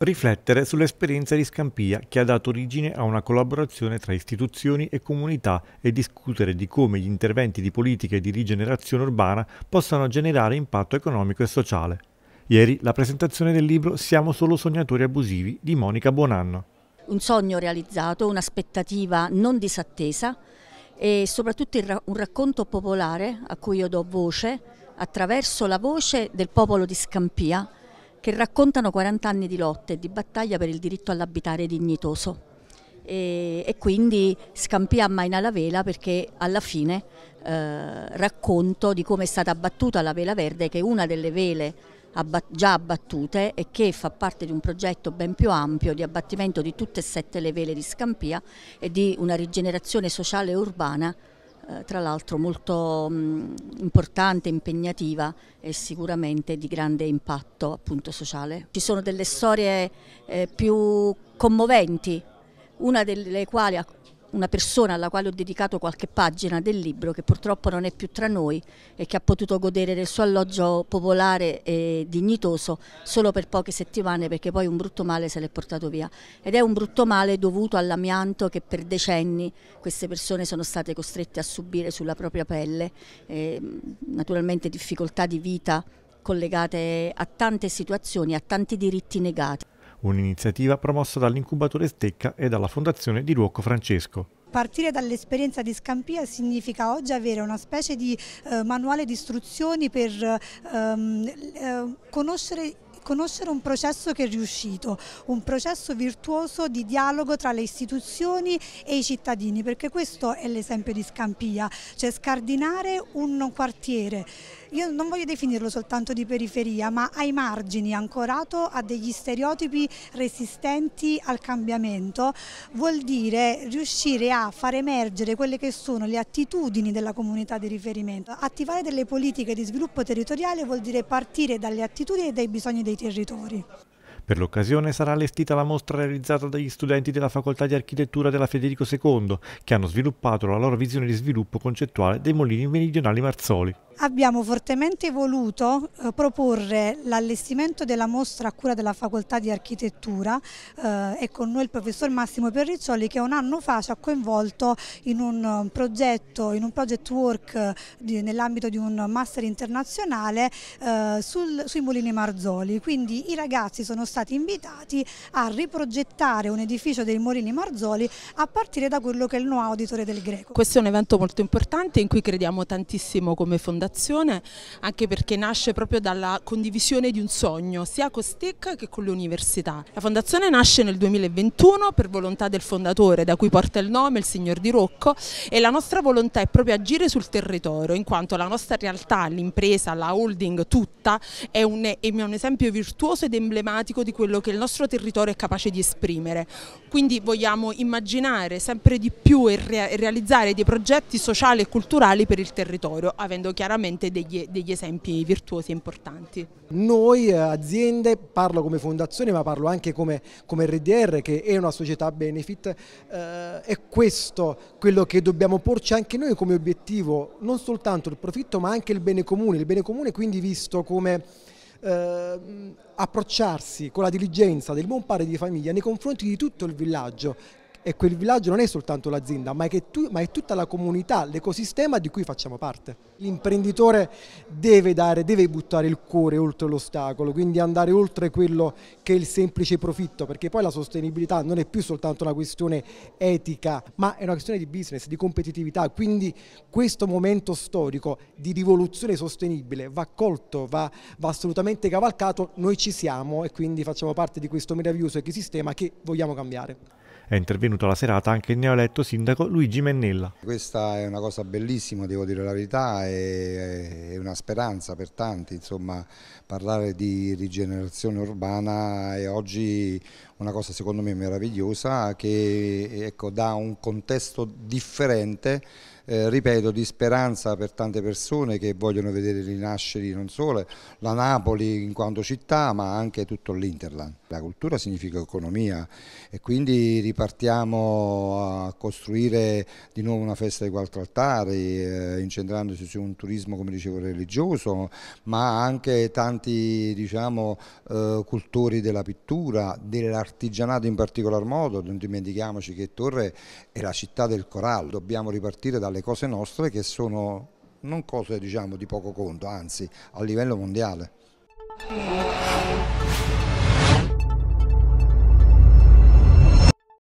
Riflettere sull'esperienza di Scampia che ha dato origine a una collaborazione tra istituzioni e comunità e discutere di come gli interventi di politica e di rigenerazione urbana possano generare impatto economico e sociale. Ieri la presentazione del libro Siamo solo sognatori abusivi di Monica Buonanno. Un sogno realizzato, un'aspettativa non disattesa e soprattutto un racconto popolare a cui io do voce attraverso la voce del popolo di Scampia che raccontano 40 anni di lotte e di battaglia per il diritto all'abitare dignitoso. E, e, quindi scampiamma in alla vela perché alla fine eh, racconto di come è stata abbattuta la vela verde che è una delle vele abba già abbattute e che fa parte di un progetto ben più ampio di abbattimento di tutte e sette le vele di Scampia e di una rigenerazione sociale e urbana eh, tra l'altro molto mh, mm, importante, impegnativa e sicuramente di grande impatto appunto, sociale. Ci sono delle storie eh, più commoventi, una delle quali una persona alla quale ho dedicato qualche pagina del libro che purtroppo non è più tra noi e che ha potuto godere del suo alloggio popolare e dignitoso solo per poche settimane perché poi un brutto male se l'è portato via ed è un brutto male dovuto all'amianto che per decenni queste persone sono state costrette a subire sulla propria pelle, eh, naturalmente difficoltà di vita collegate a tante situazioni, a tanti diritti negati un'iniziativa promossa dall'incubatore Stecca e dalla Fondazione di Luocco Francesco. Partire dall'esperienza di Scampia significa oggi avere una specie di eh, manuale di istruzioni per ehm, eh, conoscere conoscere un processo che è riuscito, un processo virtuoso di dialogo tra le istituzioni e i cittadini, perché questo è l'esempio di Scampia, cioè scardinare un quartiere io non voglio definirlo soltanto di periferia, ma ai margini, ancorato a degli stereotipi resistenti al cambiamento, vuol dire riuscire a far emergere quelle che sono le attitudini della comunità di riferimento. Attivare delle politiche di sviluppo territoriale vuol dire partire dalle attitudini e dai bisogni dei territori. Per l'occasione sarà allestita la mostra realizzata dagli studenti della Facoltà di Architettura della Federico II, che hanno sviluppato la loro visione di sviluppo concettuale dei molini meridionali marzoli abbiamo fortemente voluto eh, proporre l'allestimento della mostra a cura della Facoltà di Architettura eh, e con noi il professor Massimo Perriccioli che un anno fa ci ha coinvolto in un eh, progetto, in un project work eh, nell'ambito di un master internazionale eh, sul, sui mulini Marzoli. Quindi i ragazzi sono stati invitati a riprogettare un edificio dei mulini Marzoli a partire da quello che è il nuovo auditore del Greco. Questo è un evento molto importante in cui crediamo tantissimo come fondazione fondazione anche perché nasce proprio dalla condivisione di un sogno sia con STEC che con le università. La fondazione nasce nel 2021 per volontà del fondatore da cui porta il nome il signor Di Rocco e la nostra volontà è proprio agire sul territorio in quanto la nostra realtà, l'impresa, la holding tutta è un, è un esempio virtuoso ed emblematico di quello che il nostro territorio è capace di esprimere. Quindi vogliamo immaginare sempre di più e realizzare dei progetti sociali e culturali per il territorio avendo chiaramente sicuramente degli, degli esempi virtuosi e importanti. Noi eh, aziende, parlo come fondazione ma parlo anche come, come RDR che è una società benefit, eh, è questo quello che dobbiamo porci anche noi come obiettivo, non soltanto il profitto ma anche il bene comune, il bene comune quindi visto come eh, approcciarsi con la diligenza del buon padre di famiglia nei confronti di tutto il villaggio e quel villaggio non è soltanto l'azienda, ma, ma, è tutta la comunità, l'ecosistema di cui facciamo parte. L'imprenditore deve dare, deve buttare il cuore oltre l'ostacolo, quindi andare oltre quello che è il semplice profitto, perché poi la sostenibilità non è più soltanto una questione etica, ma è una questione di business, di competitività, quindi questo momento storico di rivoluzione sostenibile va colto, va, va assolutamente cavalcato, noi ci siamo e quindi facciamo parte di questo meraviglioso ecosistema che vogliamo cambiare. È intervenuto alla serata anche il neoeletto sindaco Luigi Mennella. Questa è una cosa bellissima, devo dire la verità, è una speranza per tanti, insomma parlare di rigenerazione urbana è oggi una cosa secondo me meravigliosa che ecco, dà un contesto differente eh, ripeto, di speranza per tante persone che vogliono vedere rinascere non solo la Napoli in quanto città, ma anche tutto l'Interland. La cultura significa economia e quindi ripartiamo a costruire di nuovo una festa di quattro altari, eh, incentrandosi su un turismo, come dicevo, religioso, ma anche tanti diciamo, eh, cultori della pittura, dell'artigianato in particolar modo. Non dimentichiamoci che Torre è la città del corallo, dobbiamo ripartire dalle cose nostre che sono non cose diciamo, di poco conto, anzi a livello mondiale.